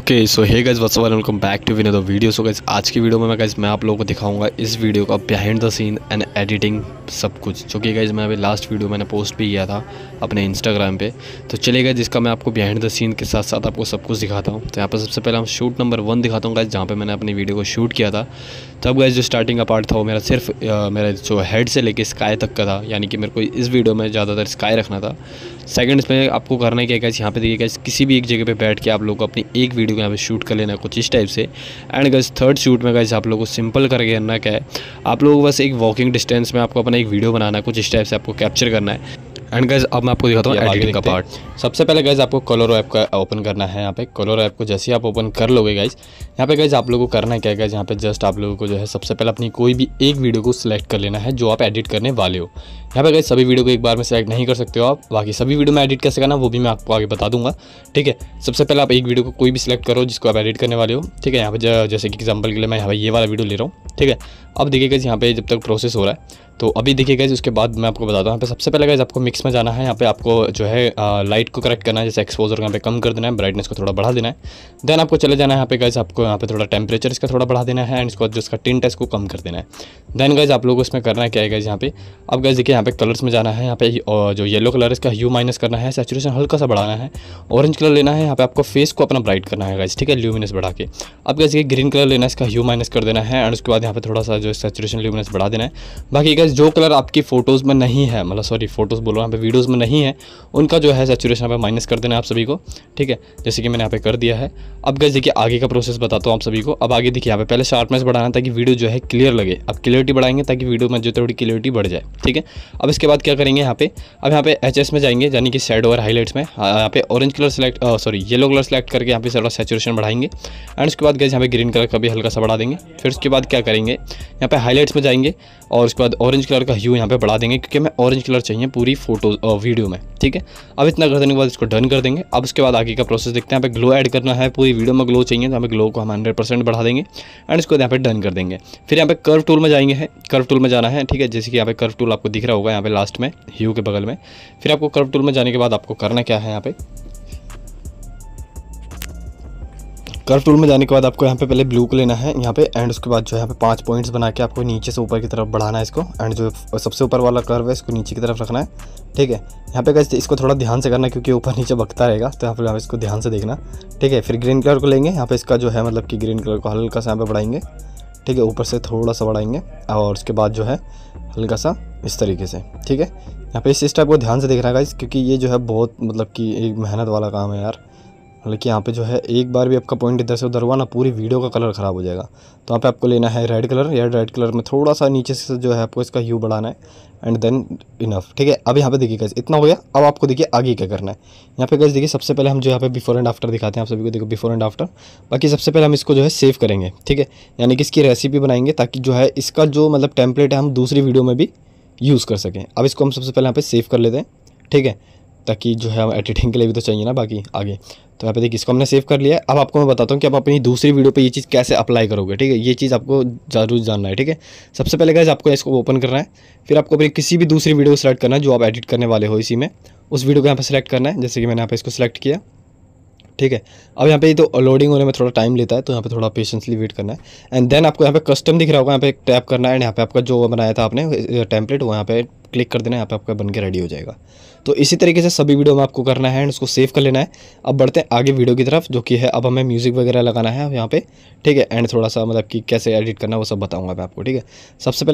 okay so hey guys what's welcome back to winner video so guys आज की video में मैं guys मैं आप लोगों को दिखाऊंगा इस वीडियो का behind the scene and editing सब कुछ जो कि गाइज मैं अभी लास्ट वीडियो मैंने पोस्ट भी किया था अपने इंस्टाग्राम पे तो चले गए जिसका मैं आपको बिहाइंड द सीन के साथ साथ आपको सब कुछ दिखाता हूँ तो यहाँ पर सबसे पहले हम शूट नंबर वन दिखाता हूँ गाइज जहाँ पर मैंने अपनी वीडियो को शूट किया था तब तो गाइज जो स्टार्टिंग का पार्ट था वो मेरा सिर्फ मेरे मेरा जो हेड से लेकर स्काई तक का था यानी कि मेरे को इस वीडियो में ज़्यादातर स्काई रखना था सेकेंड में आपको करना क्या गाइज यहाँ पर देखिए गाइज किसी भी एक जगह पर बैठ के आप लोग अपनी एक वीडियो को यहाँ पे शूट कर लेना है कुछ इस टाइप से एंड गज थर्ड शूट में गज आप लोगों को सिंपल करके करना क्या है आप लोगों को बस एक वॉकिंग डिस्टेंस में आपको अपना एक वीडियो बनाना है कुछ इस टाइप से आपको कैप्चर करना है एंड गज अब मैं आपको दिखाता हूँ एडिटिंग का पार्ट सबसे पहले गज आपको कलर ऐप का ओपन करना है यहाँ पे कलर ऐप को जैसे ही आप ओपन कर लोगे गाइज यहाँ पे गैस आप लोगों को करना है क्या गज यहाँ पे जस्ट आप लोगों को जो है सबसे पहले अपनी कोई भी एक वीडियो को सिलेक्ट कर लेना है जो आप एडिट करने वाले हो यहाँ पे गए सभी वीडियो को एक बार में सेलेक्ट नहीं कर सकते हो आप बाकी सभी वीडियो में एडिट कैसे करना वो भी मैं आपको आगे बता दूंगा ठीक है सबसे पहले आप एक वीडियो को कोई भी सिलेक्ट करो जिसको आप एडिट करने वाले हो ठीक है यहाँ पे जैसे कि एग्जाम्पल के लिए मैं यहाँ पर ये वाला वीडियो ले रहा हूँ ठीक है अब देखिएगा यहाँ पे जब तक प्रोसेस हो रहा है तो अभी देखिएगा उसके बाद मैं आपको बताता हूँ यहाँ पे सबसे पहले गाइज आपको मिक्स में जाना है यहाँ पे आपको जो है लाइट को करेक्ट करना है जैसे एक्सपोजर यहाँ पे कम कर देना है ब्राइटनेस को थोड़ा बढ़ा देना है देन आपको चले जाना है यहाँ पे गए आपको यहाँ पे थोड़ा टेम्परेचर इसका थोड़ा बढ़ा देना है एंड इसको जो इसका टिंट है इसको कम कर देना है देन गाइज आप लोग इसमें करना है क्या है गए यहाँ पे अब गए देखिए यहाँ पे कलर्स में जाना है यहाँ पे जो येलो कलर इसका ह्यू माइनस करना है सेचुरेशन हल्का सा बढ़ाना है ऑरेंज कलर लेना है यहाँ पे आपको फेस को अपना ब्राइट करना है गाइस ठीक है ल्यूमिनस बढ़ा के अब गैस ये ग्रीन कलर लेना है इसका ह्यू माइनस कर देना है एंड उसके बाद यहाँ पे थोड़ा सा जो सेचुरेशन ल्यूमिनस बढ़ा देना है बाकी गैस जो कलर आपकी फोटोज़ में नहीं है मतलब सॉरी फोटोज़ बोलो यहाँ पे वीडियोज़ में नहीं है उनका जो है सेचुरेशन यहाँ पे माइनस कर देना है आप सभी को ठीक है जैसे कि मैंने यहाँ पे कर दिया है अब गैस देखिए आगे का प्रोसेस बताता हूँ आप सभी को अब आगे देखिए यहाँ पे पहले शार्पनेस बढ़ाना ताकि वीडियो जो है क्लियर लगे अब क्लियरिटी बढ़ाएंगे ताकि वीडियो में जो थोड़ी क्लियरिटी बढ़ जाए ठीक है अब इसके बाद क्या करेंगे यहाँ पे अब यहाँ पे एच में जाएंगे यानी कि सेड और हाईलाइट्स में यहाँ पे orange colour select sorry yellow colour select करके यहाँ पे थोड़ा सेचुरेशन बढ़ाएंगे एंड उसके बाद गए यहाँ पे ग्रीन कलर का भी हल्का सा बढ़ा देंगे फिर उसके बाद क्या करेंगे यहाँ पे हाईलाइट्स में जाएंगे और उसके बाद ऑरेंज कलर का ह्यू यहाँ पे बढ़ा देंगे क्योंकि हमें ऑरेंज कलर चाहिए पूरी फोटो वीडियो में ठीक है अब इतना कर देने के बाद इसको डन कर देंगे अब उसके बाद आगे का प्रोसेस देखते हैं यहाँ पे ग्लो ऐड करना है पूरी वीडियो में ग्लो चाहिए तो हमें ग्लो को हम हंड्रेड परसेंट बढ़ा देंगे एंड इसको यहाँ पे डन कर देंगे फिर यहाँ पे कर्व टूल में जाएंगे कर्व टूल में जाना है ठीक है जैसे कि यहाँ पे कर्व टूल आपको दिख रहा हो होगा यहाँ पे लास्ट में ह्यू के बगल में फिर आपको कर्व टूल में जाने के बाद आपको करना क्या है यहाँ पे कर्व टूल में जाने के बाद आपको यहाँ पे पहले ब्लू को लेना है यहाँ पे एंड उसके बाद जो है यहाँ पे पांच पॉइंट्स बना के आपको नीचे से ऊपर की तरफ बढ़ाना है इसको एंड जो सबसे ऊपर वाला कर्व है इसको नीचे की तरफ रखना है ठीक है यहाँ पे कैसे इसको थोड़ा ध्यान से करना क्योंकि ऊपर नीचे बकता रहेगा तो यहाँ पे आप इसको ध्यान से देखना ठीक है फिर ग्रीन कलर को लेंगे यहाँ पे इसका जो है मतलब कि ग्रीन कलर को हल्का सा यहाँ पे बढ़ाएंगे ठीक है ऊपर से थोड़ा सा बढ़ाएंगे और उसके बाद जो है हल्का सा इस तरीके से ठीक है यहाँ पे इस स्टेप को ध्यान से है गाइस क्योंकि ये जो है बहुत मतलब कि एक मेहनत वाला काम है यार मतलब कि यहाँ पे जो है एक बार भी आपका पॉइंट इधर से उधर हुआ ना पूरी वीडियो का कलर ख़राब हो जाएगा तो यहाँ पे आपको लेना है रेड कलर या रेड कलर में थोड़ा सा नीचे से जो है आपको इसका यू बढ़ाना है एंड देन इनफ ठीक है अब यहाँ पे देखिए गैस इतना हो गया अब आपको देखिए आगे क्या करना है यहाँ पे गैस देखिए सबसे पहले हम जो यहाँ पे बिफोर एंड आफ्टर दिखाते हैं आप सभी को देखो बिफोर एंड आफ्टर बाकी सबसे पहले हम इसको जो है सेव करेंगे ठीक है यानी कि इसकी रेसिपी बनाएंगे ताकि जो है इसका जो मतलब टेम्पलेट है हम दूसरी वीडियो में भी यूज़ कर सकें अब इसको हम सबसे पहले यहाँ पे सेव कर लेते हैं ठीक है ताकि जो है हम एडिटिंग के लिए भी तो चाहिए ना बाकी आगे तो यहाँ पे देखिए इसको हमने सेव कर लिया है अब आपको मैं बताता हूँ कि आप अपनी दूसरी वीडियो पे ये चीज़ कैसे अप्लाई करोगे ठीक है ये चीज़ आपको ज़रूर जानना है ठीक है सबसे पहले गैस आपको इसको ओपन करना है फिर आपको अपनी किसी भी दूसरी वीडियो को सिलेक्ट करना है जो आप एडिट करने वाले हो इसी में उस वीडियो को यहाँ पर सिलेक्ट करना है जैसे कि मैंने यहाँ पर इसको सिलेक्ट किया ठीक है अब यहाँ पे ये तो लोडिंग होने में थोड़ा टाइम लेता है तो यहाँ पे थोड़ा पेशेंसली वेट करना है एंड देन आपको यहाँ पे कस्टम दिख रहा होगा यहाँ पे टैप करना है एंड यहाँ पे आपका जो बनाया था आपने टेम्पलेट वो यहाँ पे क्लिक कर देना है यहाँ पे आपका बन के रेडी हो जाएगा तो इसी तरीके से सभी वीडियो में आपको करना है एंड उसको सेव कर लेना है अब बढ़ते हैं आगे वीडियो की तरफ जो कि है अब हमें म्यूज़िक वगैरह लगाना है यहाँ पे ठीक है एंड थोड़ा सा मतलब कि कैसे एडिट करना है वो सब बताऊँगा मैं आपको ठीक है सबसे पहले